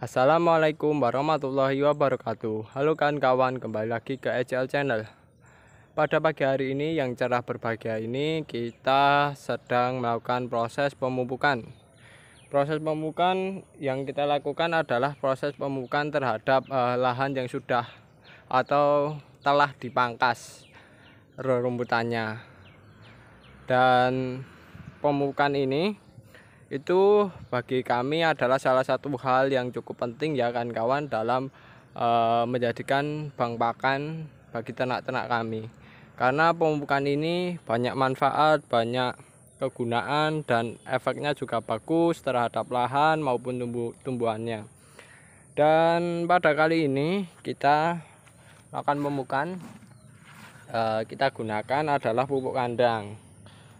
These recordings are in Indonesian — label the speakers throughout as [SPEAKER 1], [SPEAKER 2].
[SPEAKER 1] Assalamualaikum warahmatullahi wabarakatuh Halo kan kawan kembali lagi ke ECL Channel Pada pagi hari ini yang cerah berbahagia ini kita sedang melakukan proses pemupukan Proses pemupukan yang kita lakukan adalah proses pemupukan terhadap uh, lahan yang sudah atau telah dipangkas rerumputannya. dan pemupukan ini itu bagi kami adalah salah satu hal yang cukup penting ya kan kawan dalam e, menjadikan bank pakan bagi ternak-ternak kami karena pemupukan ini banyak manfaat banyak kegunaan dan efeknya juga bagus terhadap lahan maupun tumbuh tumbuhannya dan pada kali ini kita akan memukan eh, kita gunakan adalah pupuk kandang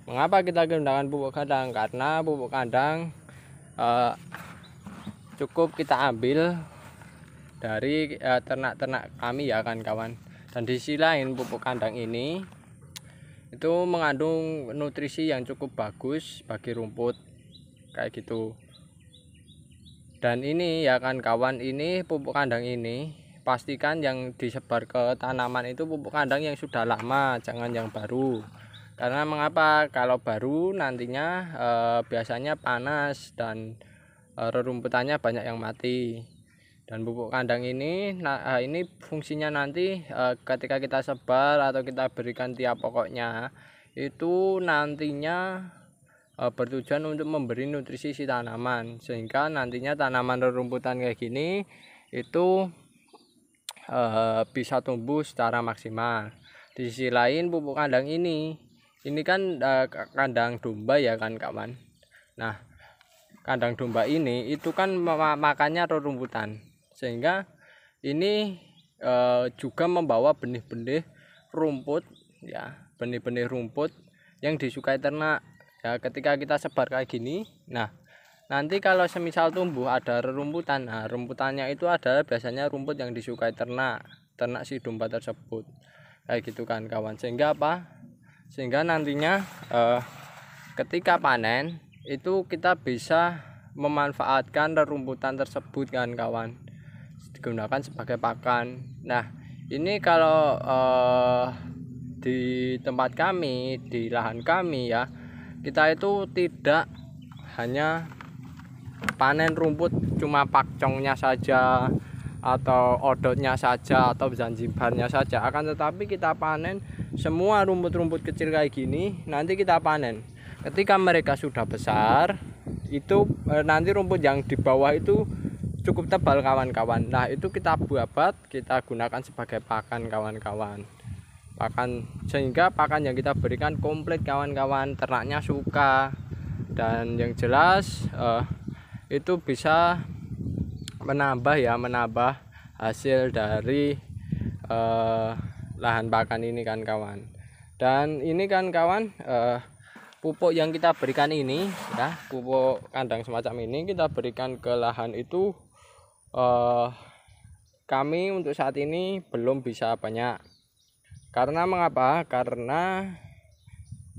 [SPEAKER 1] Mengapa kita gunakan pupuk kandang? Karena pupuk kandang eh, cukup kita ambil dari eh, ternak-ternak eh, kami ya kan kawan. Dan di sisi lain pupuk kandang ini itu mengandung nutrisi yang cukup bagus bagi rumput kayak gitu. Dan ini ya kan kawan ini pupuk kandang ini pastikan yang disebar ke tanaman itu pupuk kandang yang sudah lama, jangan yang baru. Karena mengapa? Kalau baru nantinya e, biasanya panas dan e, rerumputannya banyak yang mati. Dan pupuk kandang ini nah eh, ini fungsinya nanti e, ketika kita sebar atau kita berikan tiap pokoknya itu nantinya e, bertujuan untuk memberi nutrisi si tanaman sehingga nantinya tanaman rerumputan kayak gini itu e, bisa tumbuh secara maksimal. Di sisi lain pupuk kandang ini ini kan uh, kandang domba ya kan kawan nah kandang domba ini itu kan makannya rerumputan sehingga ini uh, juga membawa benih-benih rumput ya benih-benih rumput yang disukai ternak ya ketika kita sebar kayak gini nah nanti kalau semisal tumbuh ada rerumputan nah rumputannya itu ada biasanya rumput yang disukai ternak ternak si domba tersebut kayak gitu kan kawan sehingga apa sehingga nantinya eh, ketika panen itu kita bisa memanfaatkan rerumputan tersebut kan kawan digunakan sebagai pakan nah ini kalau eh, di tempat kami di lahan kami ya kita itu tidak hanya panen rumput cuma pakcongnya saja atau odotnya saja atau zanzibarnya saja akan tetapi kita panen semua rumput-rumput kecil kayak gini nanti kita panen ketika mereka sudah besar itu e, nanti rumput yang di bawah itu cukup tebal kawan-kawan nah itu kita buat kita gunakan sebagai pakan kawan-kawan pakan sehingga pakan yang kita berikan komplit kawan-kawan ternaknya suka dan yang jelas eh, itu bisa menambah ya menambah hasil dari eh, lahan pakan ini kan kawan dan ini kan kawan eh, pupuk yang kita berikan ini ya pupuk kandang semacam ini kita berikan ke lahan itu eh, kami untuk saat ini belum bisa banyak karena mengapa karena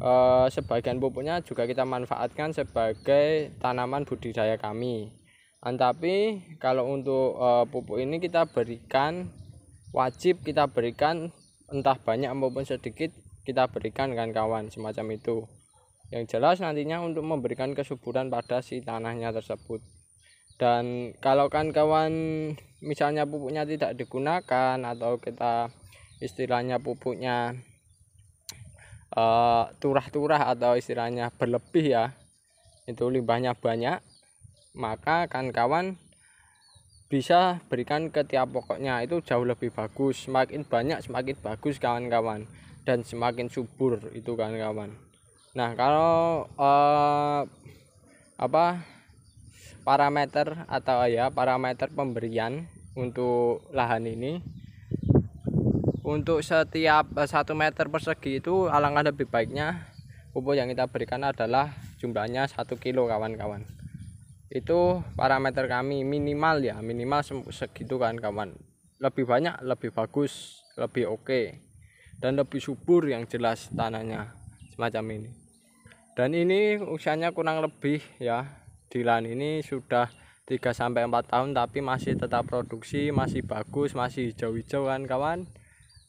[SPEAKER 1] eh, sebagian pupuknya juga kita manfaatkan sebagai tanaman budidaya kami tapi kalau untuk uh, pupuk ini kita berikan wajib kita berikan entah banyak maupun sedikit kita berikan kan kawan semacam itu yang jelas nantinya untuk memberikan kesuburan pada si tanahnya tersebut dan kalau kan kawan misalnya pupuknya tidak digunakan atau kita istilahnya pupuknya eh, turah-turah atau istilahnya berlebih ya itu limbahnya banyak maka kawan-kawan bisa berikan ke tiap pokoknya itu jauh lebih bagus semakin banyak semakin bagus kawan-kawan dan semakin subur itu kawan-kawan nah kalau eh, apa parameter atau ya parameter pemberian untuk lahan ini untuk setiap eh, satu meter persegi itu alangkah lebih baiknya pupuk yang kita berikan adalah jumlahnya satu kilo kawan-kawan itu parameter kami minimal ya minimal segitu kan kawan lebih banyak lebih bagus lebih oke okay. dan lebih subur yang jelas tanahnya semacam ini dan ini usianya kurang lebih ya di lahan ini sudah 3 4 tahun tapi masih tetap produksi, masih bagus, masih hijau-hijau kan kawan.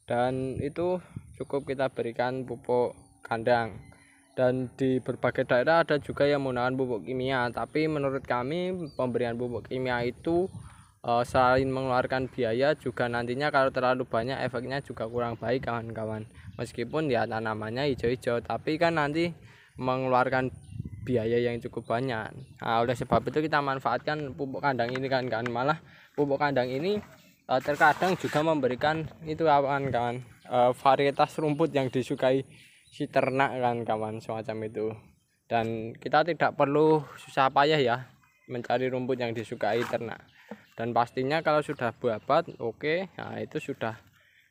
[SPEAKER 1] Dan itu cukup kita berikan pupuk kandang dan di berbagai daerah ada juga yang menggunakan pupuk kimia tapi menurut kami pemberian pupuk kimia itu uh, selain mengeluarkan biaya juga nantinya kalau terlalu banyak efeknya juga kurang baik kawan-kawan meskipun ya tanamannya hijau-hijau tapi kan nanti mengeluarkan biaya yang cukup banyak nah, oleh sebab itu kita manfaatkan pupuk kandang ini kan kan malah pupuk kandang ini eh, terkadang juga memberikan itu kawan-kawan eh, varietas rumput yang disukai si ternak kan kawan semacam itu dan kita tidak perlu susah payah ya mencari rumput yang disukai ternak dan pastinya kalau sudah babat oke okay, nah itu sudah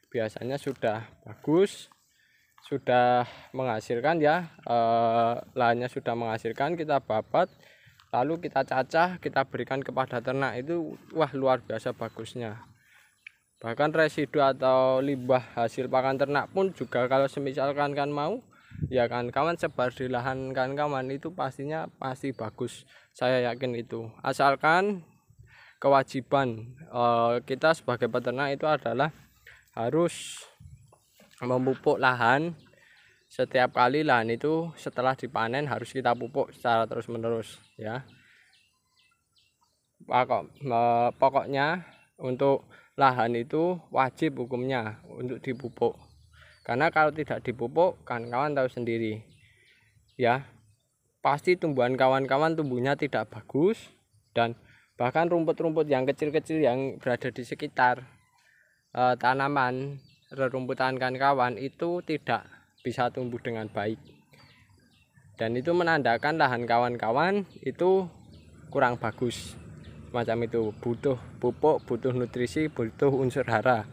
[SPEAKER 1] biasanya sudah bagus sudah menghasilkan ya eh, lahannya sudah menghasilkan kita babat lalu kita cacah kita berikan kepada ternak itu wah luar biasa bagusnya bahkan residu atau limbah hasil pakan ternak pun juga kalau semisalkan kan mau ya kan kawan sebar di lahan kan kawan itu pastinya pasti bagus saya yakin itu asalkan kewajiban uh, kita sebagai peternak itu adalah harus memupuk lahan setiap kali lahan itu setelah dipanen harus kita pupuk secara terus menerus ya pokok eh, pokoknya untuk lahan itu wajib hukumnya untuk dipupuk karena kalau tidak dipupuk kan kawan tahu sendiri ya pasti tumbuhan kawan-kawan tumbuhnya tidak bagus dan bahkan rumput-rumput yang kecil-kecil yang berada di sekitar e, tanaman rerumputan kawan-kawan itu tidak bisa tumbuh dengan baik dan itu menandakan lahan kawan-kawan itu kurang bagus macam itu butuh pupuk butuh nutrisi butuh unsur hara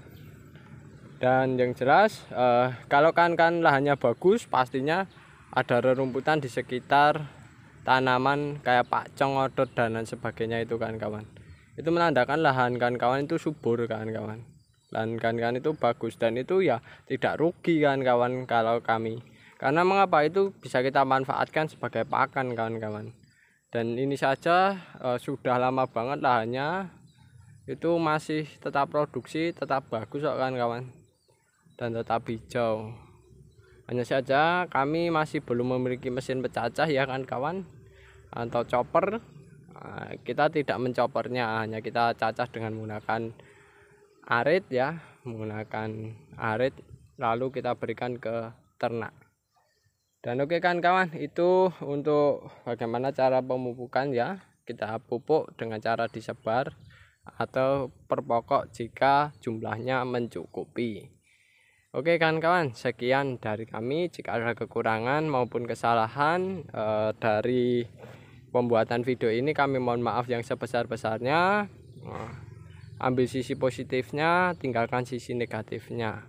[SPEAKER 1] dan yang jelas eh, kalau kan-kan lahannya bagus pastinya ada rerumputan di sekitar tanaman kayak pak cengodot dan lain sebagainya itu kan kawan itu menandakan lahan kan kawan itu subur kan kawan lahan kan kan itu bagus dan itu ya tidak rugi kan kawan kalau kami karena mengapa itu bisa kita manfaatkan sebagai pakan kawan-kawan dan ini saja e, sudah lama banget lahannya itu masih tetap produksi tetap bagus kok kan kawan dan tetap hijau hanya saja kami masih belum memiliki mesin pecacah ya kan kawan atau chopper eh, kita tidak mencopernya hanya kita cacah dengan menggunakan arit ya menggunakan arit lalu kita berikan ke ternak dan oke kan kawan itu untuk bagaimana cara pemupukan ya kita pupuk dengan cara disebar atau perpokok jika jumlahnya mencukupi oke kan kawan sekian dari kami jika ada kekurangan maupun kesalahan eh, dari pembuatan video ini kami mohon maaf yang sebesar-besarnya nah, ambil sisi positifnya tinggalkan sisi negatifnya